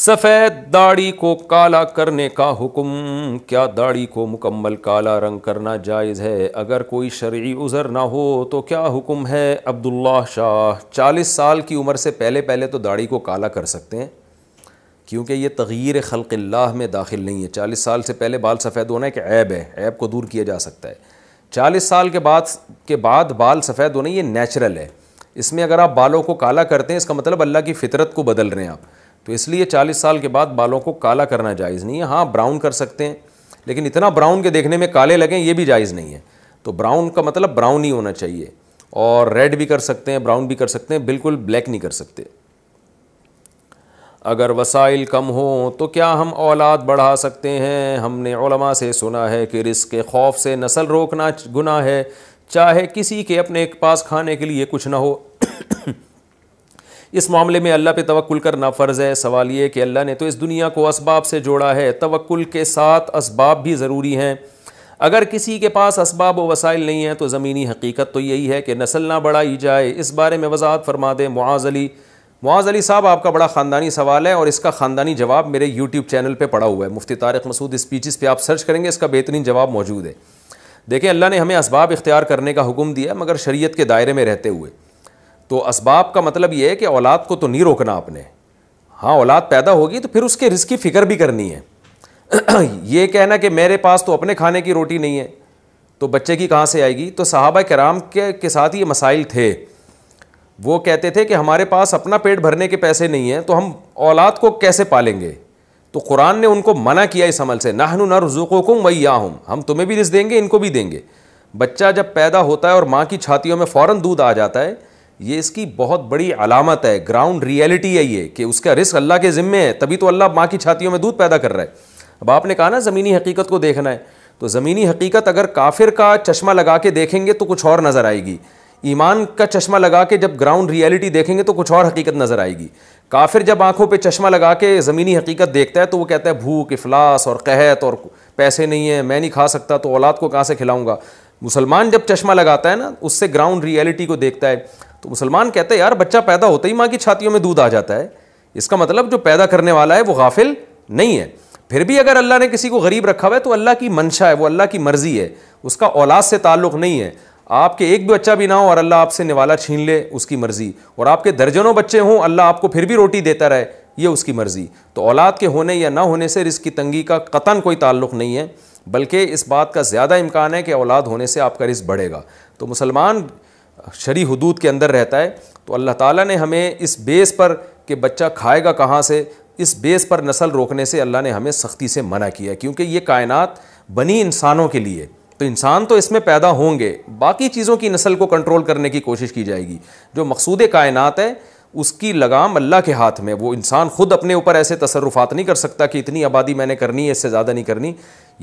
सफ़ेद दाढ़ी को काला करने का हुक्म क्या दाढ़ी को मुकम्मल काला रंग करना जायज़ है अगर कोई शर्य उज़र ना हो तो क्या हुक्म है अब्दुल्ला शाह चालीस साल की उम्र से पहले पहले तो दाढ़ी को काला कर सकते हैं क्योंकि ये तग़ीर खलक़ल्ला में दाखिल नहीं है चालीस साल से पहले बाल सफ़ेद होना एक ऐब है ऐब को दूर किया जा सकता है चालीस साल के बाद के बाद बाल सफ़ेद होना ये नेचुरल है इसमें अगर आप बालों को काला करते हैं इसका मतलब अल्लाह की फ़ितरत को बदल रहे हैं आप तो इसलिए 40 साल के बाद बालों को काला करना जायज़ नहीं है हाँ ब्राउन कर सकते हैं लेकिन इतना ब्राउन के देखने में काले लगें ये भी जायज़ नहीं है तो ब्राउन का मतलब ब्राउन ही होना चाहिए और रेड भी कर सकते हैं ब्राउन भी कर सकते हैं बिल्कुल ब्लैक नहीं कर सकते अगर वसाइल कम हो तो क्या हम औलाद बढ़ा सकते हैं हमने ओलमा से सुना है कि रिस्क के खौफ से नस्ल रोकना गुना है चाहे किसी के अपने पास खाने के लिए कुछ ना हो इस मामले में अल्लाह पे तवक्ल करना फ़र्ज़ है सवाल ये कि अल्लाह ने तो इस दुनिया को इसबाब से जोड़ा है तवक्ल के साथ इसबाब भी ज़रूरी हैं अगर किसी के पास इसबाब व वसाइल नहीं हैं तो ज़मीनी हकीकत तो यही है कि नस्ल ना बढ़ाई जाए इस बारे में वजाहत फरमा दें मुआज़ अली मुआज़ अली साहब आपका बड़ा ख़ानदानी सवाल है और इसका ख़ानदानी जवाब मेरे यूट्यूब चैनल पर पड़ा हुआ है मुफ्ती तारक मसूद स्पीचिस पर आप सर्च करेंगे इसका बेहतरीन जवाब मौजूद है देखें अल्लाह ने हमें इसबाब इख्तियार करने का हुक्म दिया मगर शरीयत के दायरे में रहते हुए तो इसबाब का मतलब ये है कि औलाद को तो नहीं रोकना आपने हाँ औलाद पैदा होगी तो फिर उसके रिस्क की फ़िक्र भी करनी है ये कहना कि मेरे पास तो अपने खाने की रोटी नहीं है तो बच्चे की कहाँ से आएगी तो साहबा कराम के, के साथ ये मसाइल थे वो कहते थे कि हमारे पास अपना पेट भरने के पैसे नहीं हैं तो हम औलाद को कैसे पालेंगे तो कुरान ने उनको मना किया इस अमल से नाहनु ना वही या हूँ हम तुम्हें भी रिस देंगे इनको भी देंगे बच्चा जब पैदा होता है और माँ की छातियों में फ़ौरन दूध आ जाता है ये इसकी बहुत बड़ी अलामत है ग्राउंड रियलिटी है ये कि उसका रिस्क अल्लाह के ज़िम्मे है तभी तो अल्लाह माँ की छातियों में दूध पैदा कर रहा है अब आपने कहा ना ज़मीनी हकीकत को देखना है तो ज़मीनी हकीकत अगर काफिर का चश्मा लगा के देखेंगे तो कुछ और नज़र आएगी ईमान का चश्मा लगा के जब ग्राउंड रियलिटी देखेंगे तो कुछ और हकीकत नज़र आएगी काफिर जब आँखों पर चश्मा लगा के ज़मीनी हकीकत देखता है तो वो कहता है भूख अफलास और कहत और पैसे नहीं है मैं नहीं खा सकता तो औलाद को कहाँ से खिलाऊँगा मुसलमान जब चश्मा लगाता है ना उससे ग्राउंड रियलिटी को देखता है तो मुसलमान कहते हैं यार बच्चा पैदा होते ही माँ की छातियों में दूध आ जाता है इसका मतलब जो पैदा करने वाला है वो गाफिल नहीं है फिर भी अगर अल्लाह ने किसी को गरीब रखा हुआ है तो अल्लाह की मंशा है वो अल्लाह की मर्ज़ी है उसका औलाद से ताल्लुक़ नहीं है आपके एक भी बच्चा भी ना हो और अल्लाह आपसे निवाला छीन ले उसकी मर्ज़ी और आपके दर्जनों बच्चे हों अल्लाह आपको फिर भी रोटी देता रहे ये उसकी मर्ज़ी तो औलाद के होने या ना होने से रिस्क की तंगी का कतन कोई ताल्लुक़ नहीं है बल्कि इस बात का ज़्यादा इम्कान है कि औलाद होने से आपका रिस्क बढ़ेगा तो मुसलमान शरी हदूद के अंदर रहता है तो अल्लाह ताला ने हमें इस बेस पर कि बच्चा खाएगा कहाँ से इस बेस पर नस्ल रोकने से अल्लाह ने हमें सख्ती से मना किया क्योंकि ये कायनात बनी इंसानों के लिए तो इंसान तो इसमें पैदा होंगे बाकी चीज़ों की नस्ल को कंट्रोल करने की कोशिश की जाएगी जो मकसूद कायनात है उसकी लगाम अल्लाह के हाथ में वो इंसान ख़ुद अपने ऊपर ऐसे तसरुफात नहीं कर सकता कि इतनी आबादी मैंने करनी है इससे ज़्यादा नहीं करनी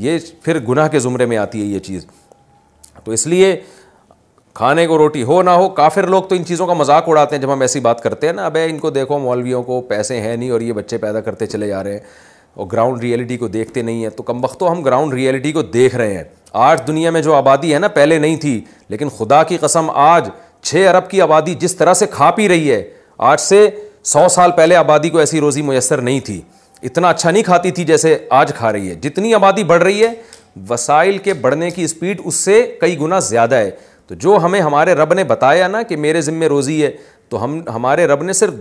ये फिर गुनाह के ज़ुमरे में आती है ये चीज़ तो इसलिए खाने को रोटी हो ना हो काफिर लोग तो इन चीज़ों का मजाक उड़ाते हैं जब हम ऐसी बात करते हैं ना अबे इनको देखो मौलवियों को पैसे हैं नहीं और ये बच्चे पैदा करते चले जा रहे हैं और ग्राउंड रियलिटी को देखते नहीं हैं तो कम वक्त तो हम ग्राउंड रियलिटी को देख रहे हैं आज दुनिया में जो आबादी है ना पहले नहीं थी लेकिन खुदा की कसम आज छः अरब की आबादी जिस तरह से खा पी रही है आज से सौ साल पहले आबादी को ऐसी रोज़ी मैसर नहीं थी इतना अच्छा नहीं खाती थी जैसे आज खा रही है जितनी आबादी बढ़ रही है वसाइल के बढ़ने की स्पीड उससे कई गुना ज़्यादा है तो जो हमें हमारे रब ने बताया ना कि मेरे ज़िम्मे रोज़ी है तो हम हमारे रब ने सिर्फ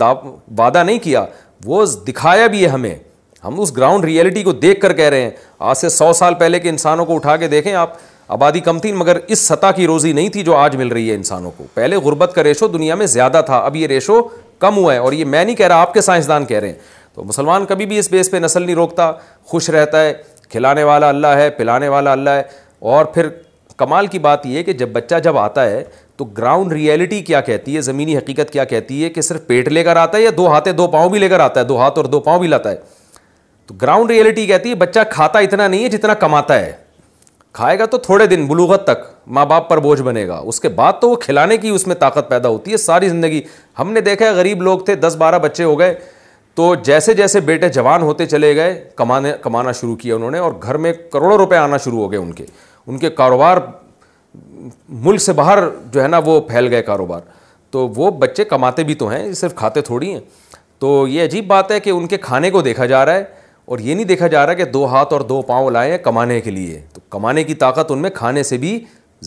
वादा नहीं किया वो दिखाया भी है हमें हम उस ग्राउंड रियलिटी को देख कर कह रहे हैं आज से सौ साल पहले के इंसानों को उठा के देखें आप आबादी कम थी मगर इस सतह की रोज़ी नहीं थी जो आज मिल रही है इंसानों को पहले गुर्बत का रेशो दुनिया में ज़्यादा था अब ये रेशो कम हुआ है और ये मैं नहीं कह रहा आपके साइंसदान कह रहे हैं तो मुसलमान कभी भी इस बेस पे नस्ल नहीं रोकता खुश रहता है खिलाने वाला अल्लाह है पिलाने वाला अल्लाह है और फिर कमाल की बात यह है कि जब बच्चा जब आता है तो ग्राउंड रियलिटी क्या कहती है ज़मीनी हकीकत क्या कहती है कि सिर्फ पेट लेकर आता है या दो हाथे दो पाँव भी लेकर आता है दो हाथ और दो पाँव भी लाता है तो ग्राउंड रियलिटी कहती है बच्चा खाता इतना नहीं है जितना कमाता है खाएगा तो थोड़े दिन बलूगत तक माँ बाप पर बोझ बनेगा उसके बाद तो वो खिलाने की उसमें ताकत पैदा होती है सारी ज़िंदगी हमने देखा है गरीब लोग थे दस बारह बच्चे हो गए तो जैसे जैसे बेटे जवान होते चले गए कमाने कमाना शुरू किया उन्होंने और घर में करोड़ों रुपए आना शुरू हो गए उनके उनके कारोबार मुल्क से बाहर जो है ना वो फैल गए कारोबार तो वो बच्चे कमाते भी तो हैं सिर्फ खाते थोड़ी हैं तो ये अजीब बात है कि उनके खाने को देखा जा रहा है और ये नहीं देखा जा रहा कि दो हाथ और दो पाँव लाए हैं कमाने के लिए तो कमाने की ताकत उनमें खाने से भी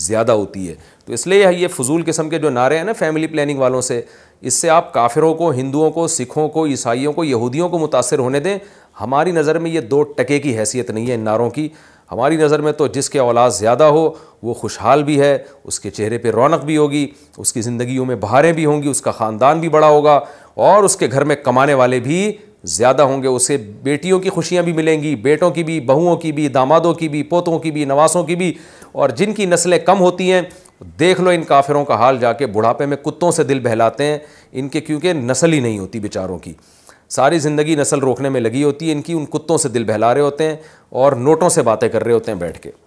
ज़्यादा होती है तो इसलिए ये फजूल किस्म के जो नारे हैं ना फैमिली प्लानिंग वालों से इससे आप काफिरों को हिंदुओं को सिखों को ईसाइयों को यहूदियों को मुतासर होने दें हमारी नज़र में ये दो टके की हैसियत नहीं है इन नारों की हमारी नज़र में तो जिसके औलाद ज़्यादा हो वो खुशहाल भी है उसके चेहरे पे रौनक भी होगी उसकी ज़िंदगियों में बहारें भी होंगी उसका ख़ानदान भी बड़ा होगा और उसके घर में कमाने वाले भी ज़्यादा होंगे उसे बेटियों की खुशियाँ भी मिलेंगी बेटों की भी बहुओं की भी दामादों की भी पोतों की भी नवासों की भी और जिनकी नस्लें कम होती हैं देख लो इन काफिरों का हाल जाके बुढ़ापे में कुत्तों से दिल बहलाते हैं इनके क्योंकि नस्ल ही नहीं होती बेचारों की सारी ज़िंदगी नस्ल रोकने में लगी होती है इनकी उन कुत्तों से दिल बहला रहे होते हैं और नोटों से बातें कर रहे होते हैं बैठ के